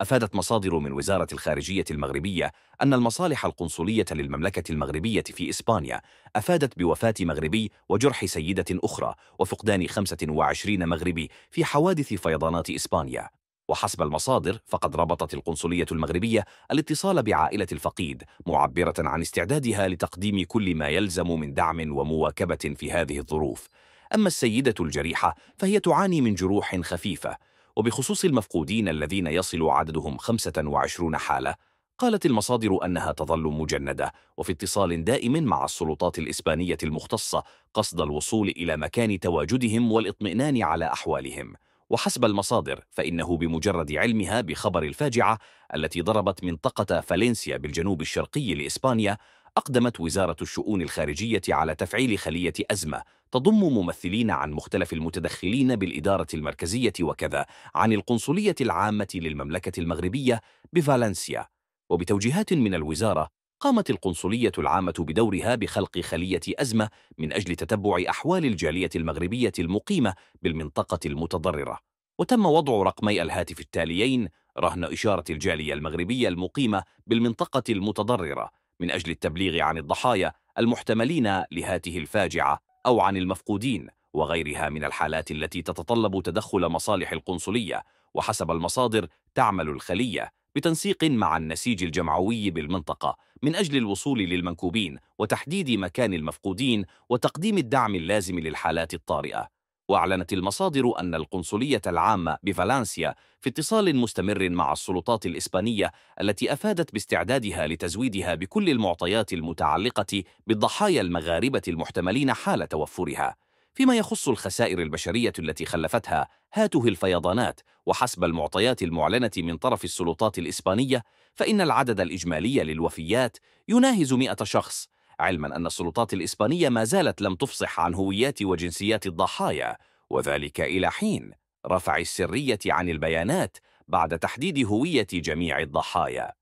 أفادت مصادر من وزارة الخارجية المغربية أن المصالح القنصلية للمملكة المغربية في إسبانيا أفادت بوفاة مغربي وجرح سيدة أخرى وفقدان 25 مغربي في حوادث فيضانات إسبانيا وحسب المصادر فقد ربطت القنصلية المغربية الاتصال بعائلة الفقيد معبرة عن استعدادها لتقديم كل ما يلزم من دعم ومواكبة في هذه الظروف أما السيدة الجريحة فهي تعاني من جروح خفيفة وبخصوص المفقودين الذين يصل عددهم 25 حالة قالت المصادر أنها تظل مجندة وفي اتصال دائم مع السلطات الإسبانية المختصة قصد الوصول إلى مكان تواجدهم والإطمئنان على أحوالهم وحسب المصادر فإنه بمجرد علمها بخبر الفاجعة التي ضربت منطقة فالنسيا بالجنوب الشرقي لإسبانيا أقدمت وزارة الشؤون الخارجية على تفعيل خلية أزمة تضم ممثلين عن مختلف المتدخلين بالإدارة المركزية وكذا عن القنصلية العامة للمملكة المغربية بفالنسيا وبتوجيهات من الوزارة قامت القنصلية العامة بدورها بخلق خلية أزمة من أجل تتبع أحوال الجالية المغربية المقيمة بالمنطقة المتضررة وتم وضع رقمي الهاتف التاليين رهن إشارة الجالية المغربية المقيمة بالمنطقة المتضررة من أجل التبليغ عن الضحايا المحتملين لهاته الفاجعة أو عن المفقودين وغيرها من الحالات التي تتطلب تدخل مصالح القنصلية وحسب المصادر تعمل الخلية بتنسيق مع النسيج الجمعوي بالمنطقة من أجل الوصول للمنكوبين وتحديد مكان المفقودين وتقديم الدعم اللازم للحالات الطارئة وأعلنت المصادر أن القنصلية العامة بفالنسيا في اتصال مستمر مع السلطات الإسبانية التي أفادت باستعدادها لتزويدها بكل المعطيات المتعلقة بالضحايا المغاربة المحتملين حال توفرها فيما يخص الخسائر البشرية التي خلفتها هاته الفيضانات وحسب المعطيات المعلنة من طرف السلطات الإسبانية فإن العدد الإجمالي للوفيات يناهز مئة شخص علما أن السلطات الإسبانية ما زالت لم تفصح عن هويات وجنسيات الضحايا وذلك إلى حين رفع السرية عن البيانات بعد تحديد هوية جميع الضحايا